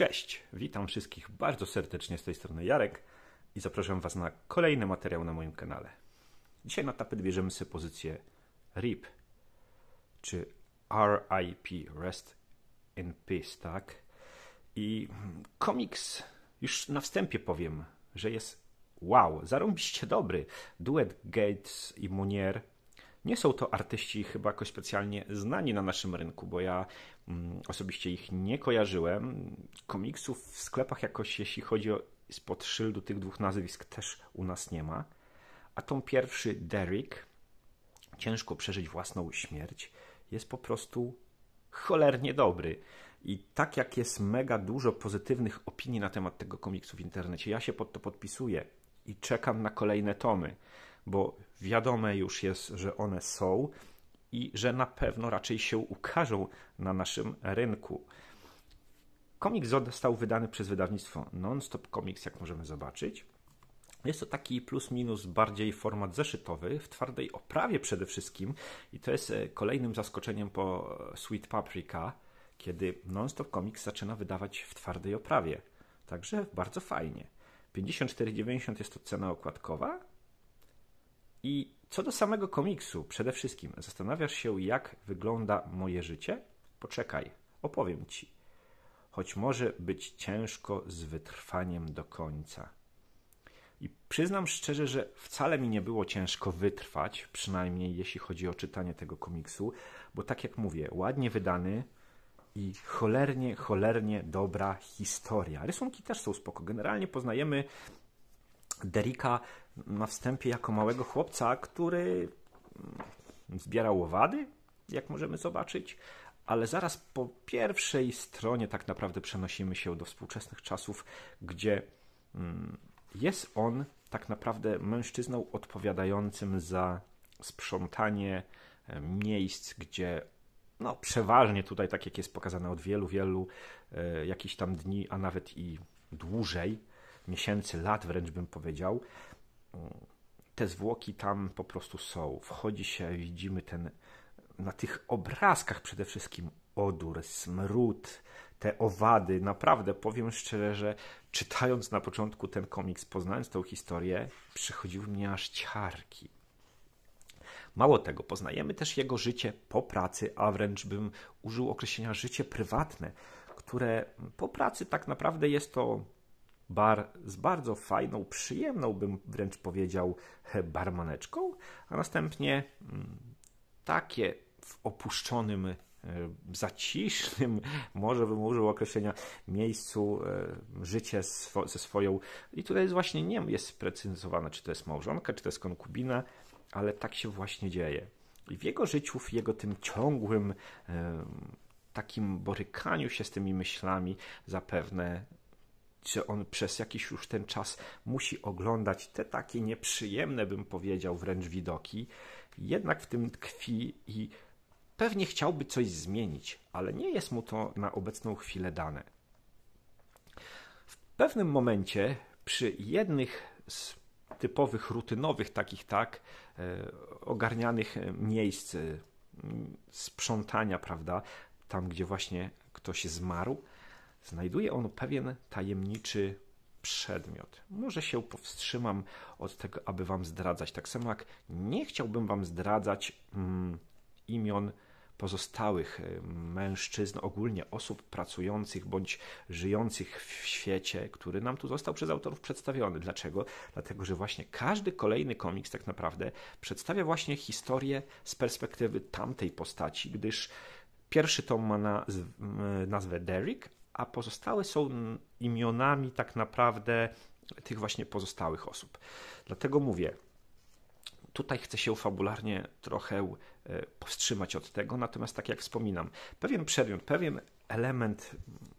Cześć, witam wszystkich bardzo serdecznie z tej strony Jarek i zapraszam Was na kolejny materiał na moim kanale. Dzisiaj na tapet bierzemy sobie pozycję RIP, czy RIP, Rest in Peace, tak? I komiks, już na wstępie powiem, że jest wow, zarąbiście dobry. Duet Gates i Munier nie są to artyści chyba jakoś specjalnie znani na naszym rynku, bo ja mm, osobiście ich nie kojarzyłem. Komiksów w sklepach jakoś, jeśli chodzi o spod szyldu tych dwóch nazwisk, też u nas nie ma. A tą pierwszy, Derek, ciężko przeżyć własną śmierć, jest po prostu cholernie dobry. I tak jak jest mega dużo pozytywnych opinii na temat tego komiksu w internecie, ja się pod to podpisuję i czekam na kolejne tomy bo wiadome już jest, że one są i że na pewno raczej się ukażą na naszym rynku. Komiks został wydany przez wydawnictwo Nonstop Comics, jak możemy zobaczyć. Jest to taki plus minus bardziej format zeszytowy, w twardej oprawie przede wszystkim i to jest e, kolejnym zaskoczeniem po Sweet Paprika, kiedy Nonstop Comics zaczyna wydawać w twardej oprawie. Także bardzo fajnie. 54,90 jest to cena okładkowa, i co do samego komiksu, przede wszystkim zastanawiasz się, jak wygląda moje życie? Poczekaj, opowiem ci. Choć może być ciężko z wytrwaniem do końca. I przyznam szczerze, że wcale mi nie było ciężko wytrwać, przynajmniej jeśli chodzi o czytanie tego komiksu, bo tak jak mówię, ładnie wydany i cholernie, cholernie dobra historia. Rysunki też są spoko. Generalnie poznajemy Derika na wstępie jako małego chłopca, który mm, zbierał owady, jak możemy zobaczyć, ale zaraz po pierwszej stronie tak naprawdę przenosimy się do współczesnych czasów, gdzie mm, jest on tak naprawdę mężczyzną odpowiadającym za sprzątanie e, miejsc, gdzie no, przeważnie tutaj, tak jak jest pokazane od wielu, wielu e, jakichś tam dni, a nawet i dłużej, miesięcy, lat wręcz bym powiedział, te zwłoki tam po prostu są. Wchodzi się, widzimy ten na tych obrazkach przede wszystkim odór, smród, te owady. Naprawdę powiem szczerze, że czytając na początku ten komiks, poznając tą historię, przychodziły mnie aż ciarki. Mało tego, poznajemy też jego życie po pracy, a wręcz bym użył określenia życie prywatne, które po pracy tak naprawdę jest to bar z bardzo fajną, przyjemną, bym wręcz powiedział, barmaneczką, a następnie mm, takie w opuszczonym e, zacisznym, może bym użył określenia, miejscu e, życie ze swoją. I tutaj jest właśnie nie jest sprecyzowane, czy to jest małżonka, czy to jest konkubina, ale tak się właśnie dzieje. I w jego życiu, w jego tym ciągłym takim borykaniu się z tymi myślami, zapewne czy on przez jakiś już ten czas musi oglądać te takie nieprzyjemne, bym powiedział, wręcz widoki, jednak w tym tkwi i pewnie chciałby coś zmienić, ale nie jest mu to na obecną chwilę dane. W pewnym momencie przy jednych z typowych, rutynowych takich, tak, e, ogarnianych miejsc mm, sprzątania, prawda, tam gdzie właśnie ktoś zmarł, znajduje on pewien tajemniczy przedmiot. Może się powstrzymam od tego, aby wam zdradzać. Tak samo jak nie chciałbym wam zdradzać mm, imion pozostałych y, mężczyzn, ogólnie osób pracujących bądź żyjących w świecie, który nam tu został przez autorów przedstawiony. Dlaczego? Dlatego, że właśnie każdy kolejny komiks tak naprawdę przedstawia właśnie historię z perspektywy tamtej postaci, gdyż pierwszy tom ma na, y, nazwę Derek, a pozostałe są imionami tak naprawdę tych właśnie pozostałych osób. Dlatego mówię, tutaj chcę się fabularnie trochę e, powstrzymać od tego, natomiast tak jak wspominam, pewien przedmiot, pewien element,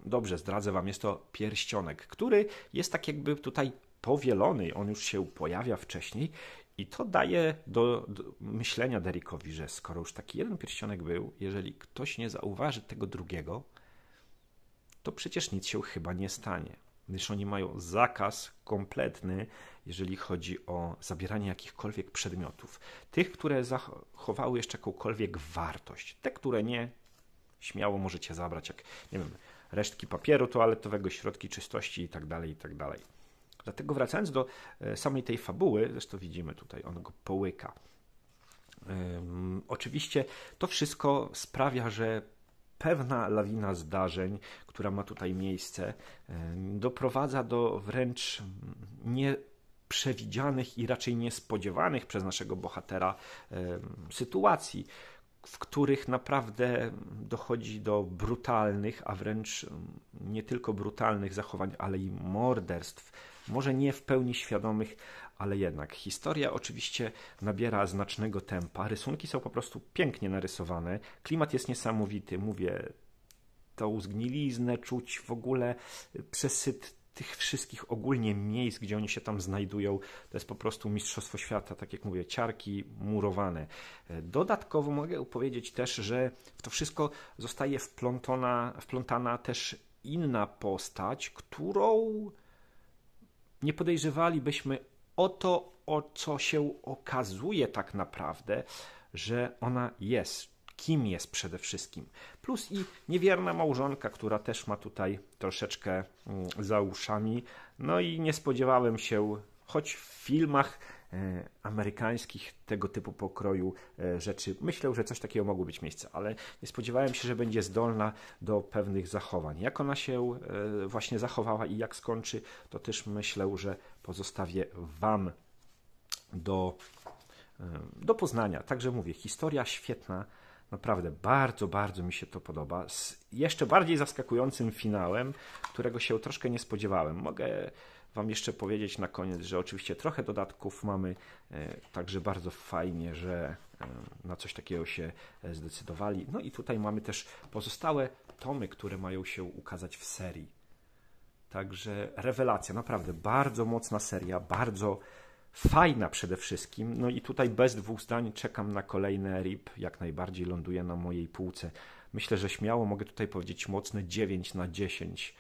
dobrze zdradzę Wam, jest to pierścionek, który jest tak jakby tutaj powielony, on już się pojawia wcześniej i to daje do, do myślenia Derikowi, że skoro już taki jeden pierścionek był, jeżeli ktoś nie zauważy tego drugiego, to przecież nic się chyba nie stanie. Gdyż oni mają zakaz kompletny, jeżeli chodzi o zabieranie jakichkolwiek przedmiotów. Tych, które zachowały jeszcze jakąkolwiek wartość. Te, które nie, śmiało możecie zabrać, jak nie wiem, resztki papieru toaletowego, środki czystości itd. Tak itd. Tak Dlatego wracając do e, samej tej fabuły, zresztą widzimy tutaj, on go połyka. Oczywiście to wszystko sprawia, że pewna lawina zdarzeń, która ma tutaj miejsce, e, doprowadza do wręcz nieprzewidzianych i raczej niespodziewanych przez naszego bohatera e, sytuacji, w których naprawdę dochodzi do brutalnych, a wręcz nie tylko brutalnych zachowań, ale i morderstw, może nie w pełni świadomych, ale jednak. Historia oczywiście nabiera znacznego tempa, rysunki są po prostu pięknie narysowane, klimat jest niesamowity, mówię, tą zgniliznę czuć w ogóle przesyt tych wszystkich ogólnie miejsc, gdzie oni się tam znajdują, to jest po prostu mistrzostwo świata, tak jak mówię, ciarki murowane. E, dodatkowo mogę powiedzieć też, że w to wszystko zostaje wplątana, wplątana też inna postać, którą nie podejrzewalibyśmy o to, o co się okazuje tak naprawdę, że ona jest, kim jest przede wszystkim. Plus i niewierna małżonka, która też ma tutaj troszeczkę mm, za uszami. No i nie spodziewałem się choć w filmach e, amerykańskich tego typu pokroju e, rzeczy. Myślę, że coś takiego mogło być miejsce, ale nie spodziewałem się, że będzie zdolna do pewnych zachowań. Jak ona się e, właśnie zachowała i jak skończy, to też myślę, że pozostawię Wam do, do poznania. Także mówię, historia świetna. Naprawdę bardzo, bardzo mi się to podoba. Z jeszcze bardziej zaskakującym finałem, którego się troszkę nie spodziewałem. Mogę Wam jeszcze powiedzieć na koniec, że oczywiście trochę dodatków mamy, e, także bardzo fajnie, że e, na coś takiego się e, zdecydowali. No i tutaj mamy też pozostałe tomy, które mają się ukazać w serii. Także rewelacja, naprawdę bardzo mocna seria, bardzo fajna przede wszystkim. No i tutaj bez dwóch zdań czekam na kolejne RIP, jak najbardziej ląduje na mojej półce. Myślę, że śmiało mogę tutaj powiedzieć mocne 9 na 10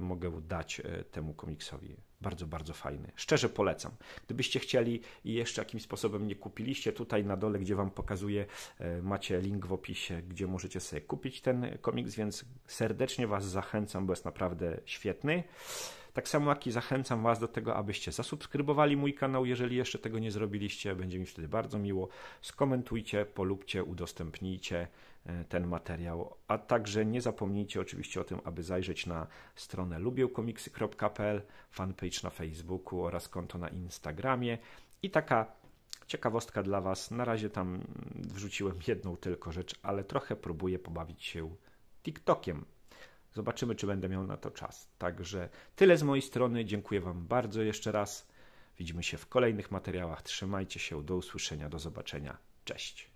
mogę dać temu komiksowi bardzo, bardzo fajny. Szczerze polecam. Gdybyście chcieli i jeszcze jakimś sposobem nie kupiliście, tutaj na dole, gdzie Wam pokazuję, e, macie link w opisie, gdzie możecie sobie kupić ten komiks, więc serdecznie Was zachęcam, bo jest naprawdę świetny. Tak samo jak i zachęcam Was do tego, abyście zasubskrybowali mój kanał, jeżeli jeszcze tego nie zrobiliście, będzie mi wtedy bardzo miło. Skomentujcie, polubcie, udostępnijcie e, ten materiał, a także nie zapomnijcie oczywiście o tym, aby zajrzeć na stronę lubiłkomiksy.pl, fanpage na Facebooku oraz konto na Instagramie i taka ciekawostka dla Was. Na razie tam wrzuciłem jedną tylko rzecz, ale trochę próbuję pobawić się TikTokiem. Zobaczymy, czy będę miał na to czas. Także tyle z mojej strony. Dziękuję Wam bardzo jeszcze raz. Widzimy się w kolejnych materiałach. Trzymajcie się. Do usłyszenia. Do zobaczenia. Cześć.